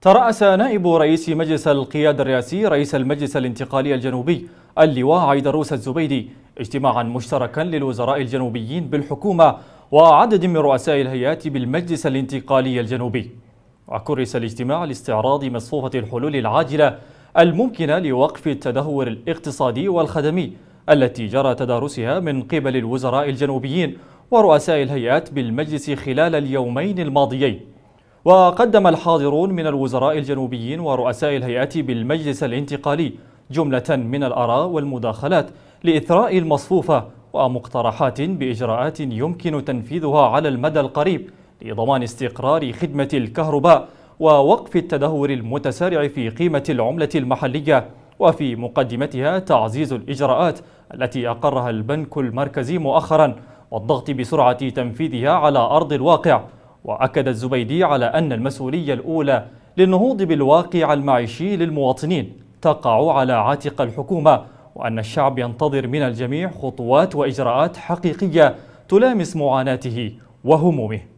ترأس نائب رئيس مجلس القيادة الرئاسي رئيس المجلس الانتقالي الجنوبي اللواء عيدروس الزبيدي اجتماعا مشتركا للوزراء الجنوبيين بالحكومة وعدد من رؤساء الهيئات بالمجلس الانتقالي الجنوبي وكرس الاجتماع لاستعراض مصفوفة الحلول العاجلة الممكنة لوقف التدهور الاقتصادي والخدمي التي جرى تدارسها من قبل الوزراء الجنوبيين ورؤساء الهيئات بالمجلس خلال اليومين الماضيين وقدم الحاضرون من الوزراء الجنوبيين ورؤساء الهيئات بالمجلس الانتقالي جملة من الآراء والمداخلات لإثراء المصفوفة ومقترحات بإجراءات يمكن تنفيذها على المدى القريب لضمان استقرار خدمة الكهرباء ووقف التدهور المتسارع في قيمة العملة المحلية وفي مقدمتها تعزيز الإجراءات التي أقرها البنك المركزي مؤخرا والضغط بسرعة تنفيذها على أرض الواقع وأكد الزبيدي على أن المسؤولية الأولى للنهوض بالواقع المعيشي للمواطنين تقع على عاتق الحكومة وأن الشعب ينتظر من الجميع خطوات وإجراءات حقيقية تلامس معاناته وهمومه